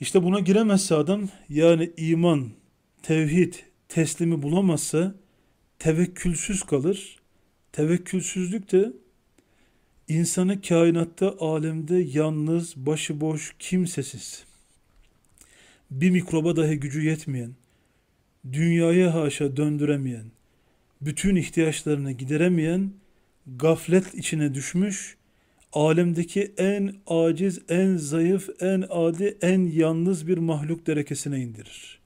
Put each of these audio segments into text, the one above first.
İşte buna giremezse adam yani iman, tevhid, teslimi bulamazsa tevekkülsüz kalır. Tevekkülsüzlük de insanı kainatta, alemde yalnız, başıboş, kimsesiz, bir mikroba dahi gücü yetmeyen, dünyaya haşa döndüremeyen, bütün ihtiyaçlarını gideremeyen, gaflet içine düşmüş, alemdeki en aciz, en zayıf, en adi, en yalnız bir mahluk derekesine indirir.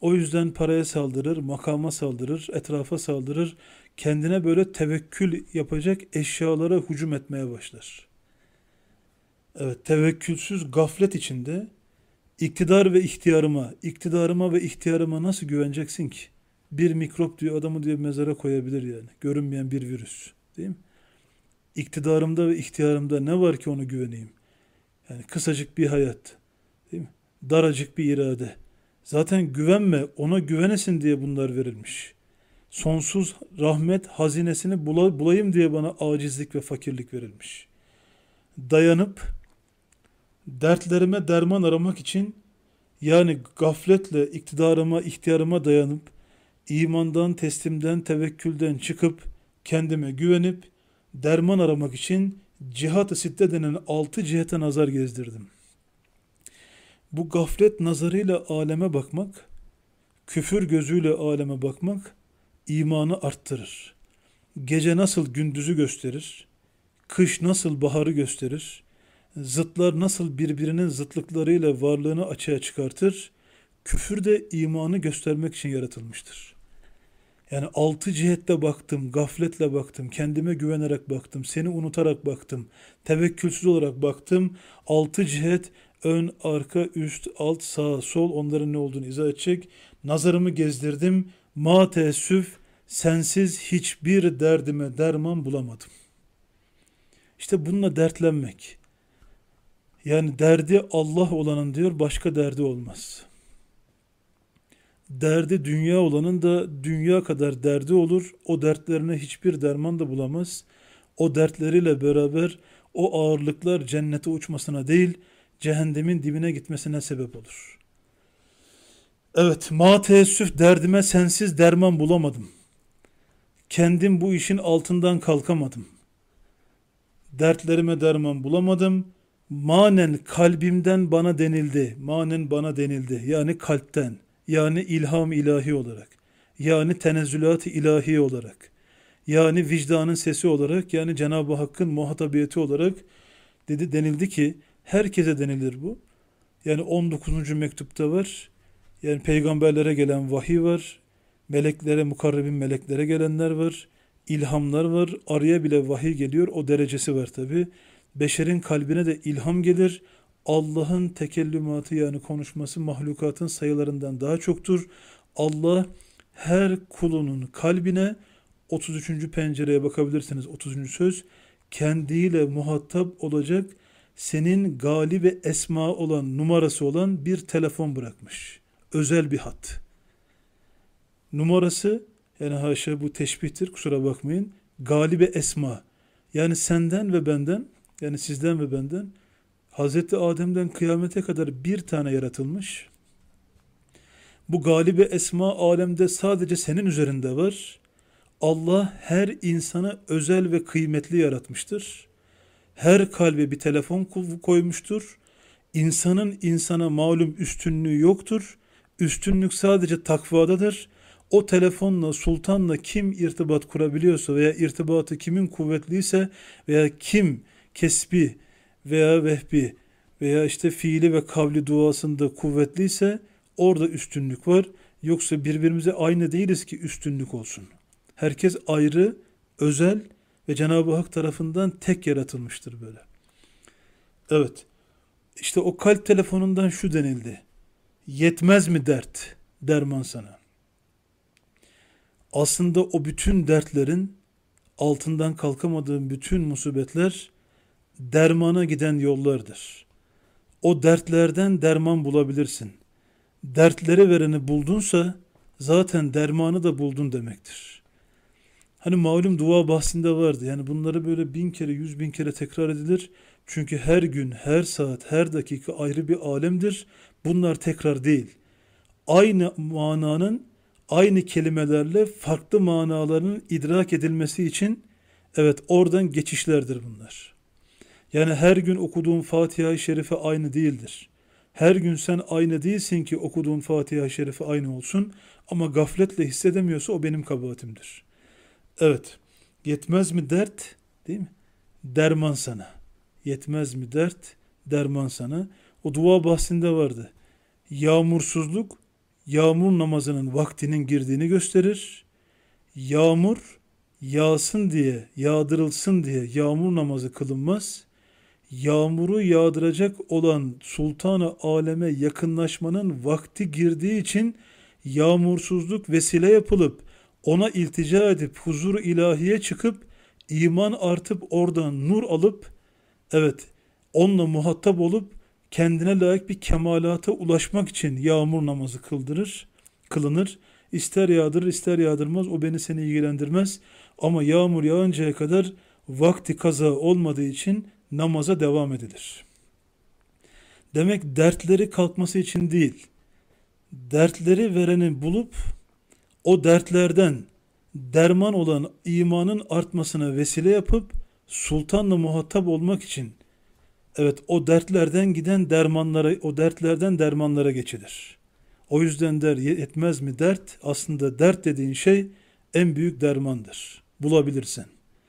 O yüzden paraya saldırır, makama saldırır, etrafa saldırır, kendine böyle tevekkül yapacak eşyalara hücum etmeye başlar. Evet, tevekkülsüz gaflet içinde iktidar ve ihtiyarıma, iktidarıma ve ihtiyarıma nasıl güveneceksin ki? Bir mikrop diyor adamı diye mezara koyabilir yani. Görünmeyen bir virüs. Değil mi? İktidarımda ve ihtiyarımda ne var ki onu güveneyim? Yani kısacık bir hayat, değil mi? daracık bir irade. Zaten güvenme, ona güvenesin diye bunlar verilmiş. Sonsuz rahmet hazinesini bulayım diye bana acizlik ve fakirlik verilmiş. Dayanıp dertlerime derman aramak için yani gafletle iktidarıma, ihtiyarıma dayanıp imandan, teslimden, tevekkülden çıkıp kendime güvenip derman aramak için cihat-ı sitte denen altı cihete nazar gezdirdim. Bu gaflet nazarıyla aleme bakmak, küfür gözüyle aleme bakmak imanı arttırır. Gece nasıl gündüzü gösterir, kış nasıl baharı gösterir, zıtlar nasıl birbirinin zıtlıklarıyla varlığını açığa çıkartır, küfür de imanı göstermek için yaratılmıştır.'' Yani altı cihette baktım, gafletle baktım, kendime güvenerek baktım, seni unutarak baktım, tevekkülsüz olarak baktım. Altı cihet ön, arka, üst, alt, sağ, sol onların ne olduğunu izah edecek. Nazarımı gezdirdim. Ma teessüf sensiz hiçbir derdime derman bulamadım. İşte bununla dertlenmek. Yani derdi Allah olanın diyor başka derdi olmaz derdi dünya olanın da dünya kadar derdi olur. O dertlerine hiçbir derman da bulamaz. O dertleriyle beraber o ağırlıklar cennete uçmasına değil, cehennemin dibine gitmesine sebep olur. Evet, ma teessüf derdime sensiz derman bulamadım. Kendim bu işin altından kalkamadım. Dertlerime derman bulamadım. Manen kalbimden bana denildi. Manen bana denildi. Yani kalpten.'' yani ilham ilahi olarak, yani tenezzülat ilahi olarak, yani vicdanın sesi olarak, yani Cenab-ı Hakk'ın muhatabiyeti olarak dedi denildi ki herkese denilir bu. Yani 19. mektupta var. Yani peygamberlere gelen vahiy var. Meleklere, mukarrebin meleklere gelenler var. ilhamlar var. arıya bile vahiy geliyor. O derecesi var tabi. Beşerin kalbine de ilham gelir. Allah'ın tekellümatı yani konuşması mahlukatın sayılarından daha çoktur. Allah her kulunun kalbine 33. pencereye bakabilirsiniz 30. söz kendiyle muhatap olacak senin gali ve esma olan numarası olan bir telefon bırakmış. Özel bir hat. Numarası yani haşa bu teşbihtir kusura bakmayın. Gali ve esma yani senden ve benden yani sizden ve benden Hazreti Adem'den kıyamete kadar bir tane yaratılmış. Bu galibe esma alemde sadece senin üzerinde var. Allah her insanı özel ve kıymetli yaratmıştır. Her kalbe bir telefon koymuştur. İnsanın insana malum üstünlüğü yoktur. Üstünlük sadece takvadadır. O telefonla, sultanla kim irtibat kurabiliyorsa veya irtibatı kimin kuvvetliyse veya kim kesbi, veya vehbi veya işte fiili ve kavli duasında kuvvetliyse orada üstünlük var. Yoksa birbirimize aynı değiliz ki üstünlük olsun. Herkes ayrı, özel ve Cenab-ı Hak tarafından tek yaratılmıştır böyle. Evet. İşte o kalp telefonundan şu denildi. Yetmez mi dert? Derman sana. Aslında o bütün dertlerin altından kalkamadığın bütün musibetler dermana giden yollardır. O dertlerden derman bulabilirsin. Dertlere vereni buldunsa zaten dermanı da buldun demektir. Hani malum dua bahsinde vardı. Yani bunları böyle bin kere, yüz bin kere tekrar edilir. Çünkü her gün, her saat, her dakika ayrı bir alemdir. Bunlar tekrar değil. Aynı mananın aynı kelimelerle farklı manaların idrak edilmesi için evet oradan geçişlerdir bunlar. Yani her gün okuduğun Fatiha-i Şerife aynı değildir. Her gün sen aynı değilsin ki okuduğun Fatiha-i Şerife aynı olsun ama gafletle hissedemiyorsa o benim kabahatimdir. Evet, yetmez mi dert değil mi? Derman sana. Yetmez mi dert, derman sana. O dua bahsinde vardı. Yağmursuzluk, yağmur namazının vaktinin girdiğini gösterir. Yağmur, yağsın diye, yağdırılsın diye yağmur namazı kılınmaz yağmuru yağdıracak olan sultanı aleme yakınlaşmanın vakti girdiği için yağmursuzluk vesile yapılıp ona iltica edip huzur ilahiye çıkıp iman artıp oradan nur alıp evet onunla muhatap olup kendine layık bir kemalata ulaşmak için yağmur namazı kıldırır, kılınır. İster yağdırır ister yağdırmaz o beni seni ilgilendirmez ama yağmur yağıncaya kadar vakti kaza olmadığı için namaza devam edilir. Demek dertleri kalkması için değil, dertleri vereni bulup o dertlerden derman olan imanın artmasına vesile yapıp sultanla muhatap olmak için evet o dertlerden giden dermanlara o dertlerden dermanlara geçilir. O yüzden der yetmez mi dert? Aslında dert dediğin şey en büyük dermandır. Bulabilirsen.